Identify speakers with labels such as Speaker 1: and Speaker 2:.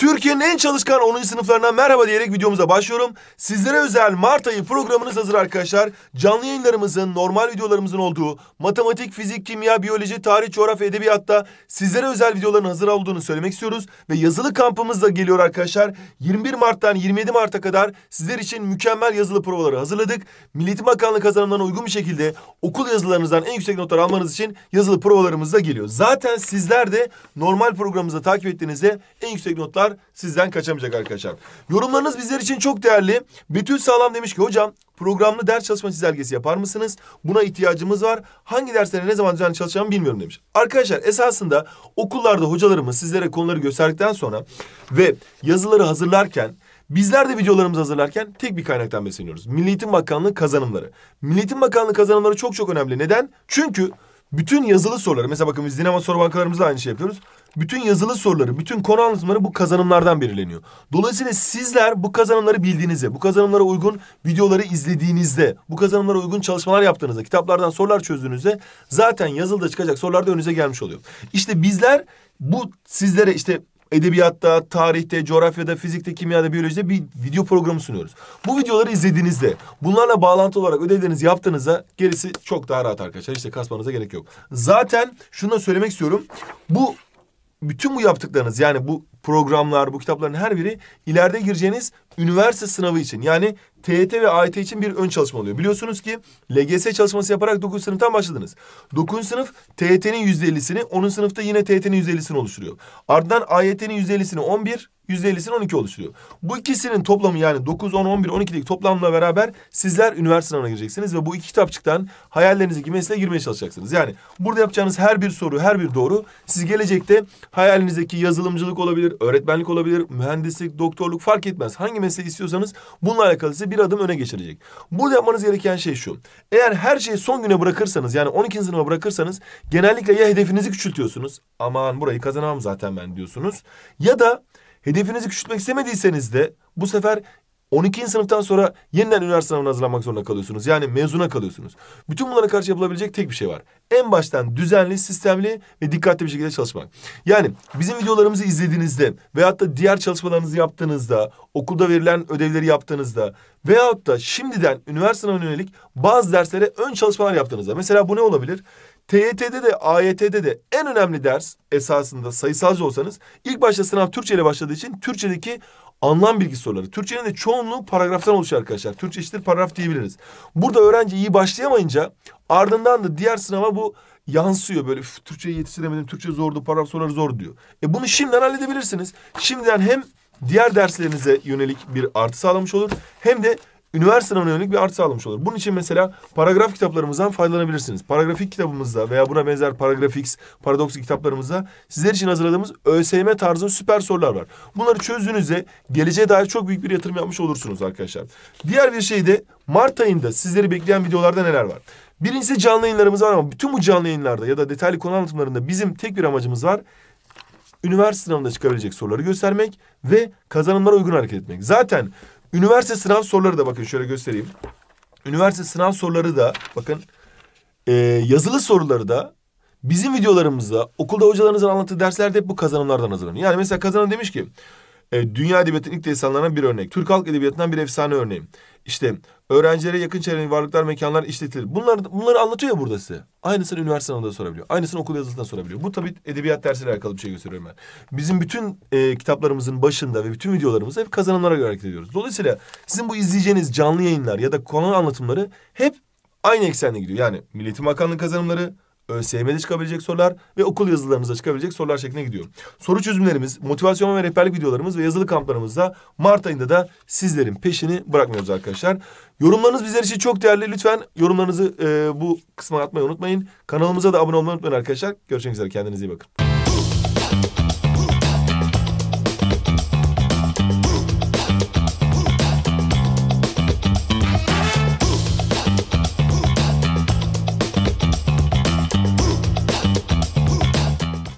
Speaker 1: Türkiye'nin en çalışkan 10. sınıflarına merhaba diyerek videomuza başlıyorum. Sizlere özel Mart ayı programınız hazır arkadaşlar. Canlı yayınlarımızın, normal videolarımızın olduğu matematik, fizik, kimya, biyoloji, tarih, coğrafya, edebiyatta sizlere özel videoların hazır olduğunu söylemek istiyoruz. Ve yazılı kampımız da geliyor arkadaşlar. 21 Mart'tan 27 Mart'a kadar sizler için mükemmel yazılı provaları hazırladık. Milli Bakanlığı kazanımlarına uygun bir şekilde okul yazılarınızdan en yüksek notları almanız için yazılı provalarımız da geliyor. Zaten sizler de normal programımızda takip ettiğinizde en yüksek notlar yorumlar sizden kaçamayacak arkadaşlar. Yorumlarınız bizler için çok değerli. Betül Sağlam demiş ki hocam programlı ders çalışma çizelgesi yapar mısınız? Buna ihtiyacımız var. Hangi derslere ne zaman düzenli çalışacağımı bilmiyorum demiş. Arkadaşlar esasında okullarda hocalarımız sizlere konuları gösterdikten sonra ve yazıları hazırlarken Bizler de videolarımızı hazırlarken tek bir kaynaktan besleniyoruz. Milli Eğitim Bakanlığı kazanımları. Milli Eğitim Bakanlığı kazanımları çok çok önemli. Neden? Çünkü bütün yazılı soruları mesela bakın biz dinamo soru bankalarımızda aynı şey yapıyoruz bütün yazılı soruları, bütün konu anlatımları bu kazanımlardan belirleniyor. Dolayısıyla sizler bu kazanımları bildiğinizde, bu kazanımlara uygun videoları izlediğinizde, bu kazanımlara uygun çalışmalar yaptığınızda, kitaplardan sorular çözdüğünüzde zaten yazılıda çıkacak sorular da önünüze gelmiş oluyor. İşte bizler bu sizlere işte edebiyatta, tarihte, coğrafyada, fizikte, kimyada, biyolojide bir video programı sunuyoruz. Bu videoları izlediğinizde bunlarla bağlantı olarak ödevlerinizi yaptığınızda gerisi çok daha rahat arkadaşlar. İşte kasmanıza gerek yok. Zaten şunu da söylemek istiyorum. Bu bütün bu yaptıklarınız yani bu programlar, bu kitapların her biri ileride gireceğiniz üniversite sınavı için yani TYT ve AYT için bir ön çalışma oluyor. Biliyorsunuz ki LGS çalışması yaparak 9. sınıftan başladınız. 9. sınıf TYT'nin %50'sini, 10. sınıfta yine TYT'nin %50'sini oluşturuyor. Ardından AYT'nin %50'sini 11, %50'sini 12 oluşturuyor. Bu ikisinin toplamı yani 9, 10, 11, 12'lik toplamla beraber sizler üniversite sınavına gireceksiniz ve bu iki kitapçıktan hayallerinizdeki mesleğe girmeye çalışacaksınız. Yani burada yapacağınız her bir soru, her bir doğru siz gelecekte hayalinizdeki yazılımcılık olabilir, olabilir, öğretmenlik olabilir, mühendislik, doktorluk fark etmez. Hangi mesleği istiyorsanız bununla alakalı sizi bir adım öne geçirecek. Burada yapmanız gereken şey şu. Eğer her şeyi son güne bırakırsanız yani 12. sınıfa bırakırsanız genellikle ya hedefinizi küçültüyorsunuz. Aman burayı kazanamam zaten ben diyorsunuz. Ya da hedefinizi küçültmek istemediyseniz de bu sefer 12. sınıftan sonra yeniden üniversite sınavına hazırlanmak zorunda kalıyorsunuz. Yani mezuna kalıyorsunuz. Bütün bunlara karşı yapılabilecek tek bir şey var. En baştan düzenli, sistemli ve dikkatli bir şekilde çalışmak. Yani bizim videolarımızı izlediğinizde veyahut da diğer çalışmalarınızı yaptığınızda, okulda verilen ödevleri yaptığınızda veyahut da şimdiden üniversite sınavına yönelik bazı derslere ön çalışmalar yaptığınızda. Mesela bu ne olabilir? TYT'de de AYT'de de en önemli ders esasında sayısalcı olsanız ilk başta sınav Türkçe ile başladığı için Türkçedeki Anlam bilgi soruları. Türkçenin de çoğunluğu paragraftan oluşuyor arkadaşlar. Türkçe eşittir paragraf diyebiliriz. Burada öğrenci iyi başlayamayınca ardından da diğer sınava bu yansıyor böyle. Türkçeyi yetiştiremedim, Türkçe zordu, paragraf soruları zor diyor. E bunu şimdiden halledebilirsiniz. Şimdiden hem diğer derslerinize yönelik bir artı sağlamış olur. Hem de üniversite sınavına yönelik bir art sağlamış olur. Bunun için mesela paragraf kitaplarımızdan faydalanabilirsiniz. Paragrafik kitabımızda veya buna benzer paragrafiks, paradoks kitaplarımızda sizler için hazırladığımız ÖSYM tarzı süper sorular var. Bunları çözdüğünüzde geleceğe dair çok büyük bir yatırım yapmış olursunuz arkadaşlar. Diğer bir şey de Mart ayında sizleri bekleyen videolarda neler var? Birincisi canlı yayınlarımız var ama bütün bu canlı yayınlarda ya da detaylı konu anlatımlarında bizim tek bir amacımız var üniversite sınavında çıkabilecek soruları göstermek ve kazanımlara uygun hareket etmek. Zaten Üniversite sınav soruları da bakın şöyle göstereyim. Üniversite sınav soruları da bakın e, yazılı soruları da bizim videolarımızda okulda hocalarınızın anlattığı derslerde hep bu kazanımlardan hazırlanıyor. Yani mesela Kazanım demiş ki e, dünya edebiyatının ilk destanlarından bir örnek. Türk halk edebiyatından bir efsane örneği. İşte öğrencilere yakın çevreli varlıklar, mekanlar işletilir. Bunlar, bunları anlatıyor ya burada size. Aynısını üniversite sınavında sorabiliyor. Aynısını okul yazısında sorabiliyor. Bu tabii edebiyat dersiyle alakalı bir şey gösteriyorum ben. Bizim bütün e, kitaplarımızın başında ve bütün videolarımızda hep kazanımlara göre hareket ediyoruz. Dolayısıyla sizin bu izleyeceğiniz canlı yayınlar ya da konu anlatımları hep aynı eksende gidiyor. Yani Milli Eğitim Bakanlığı kazanımları, ÖSYM'de çıkabilecek sorular ve okul yazılarınızda çıkabilecek sorular şeklinde gidiyor. Soru çözümlerimiz, motivasyon ve rehberlik videolarımız ve yazılı kamplarımızda Mart ayında da sizlerin peşini bırakmıyoruz arkadaşlar. Yorumlarınız bizler için çok değerli. Lütfen yorumlarınızı e, bu kısma atmayı unutmayın. Kanalımıza da abone olmayı unutmayın arkadaşlar. Görüşmek üzere. Kendinize iyi bakın.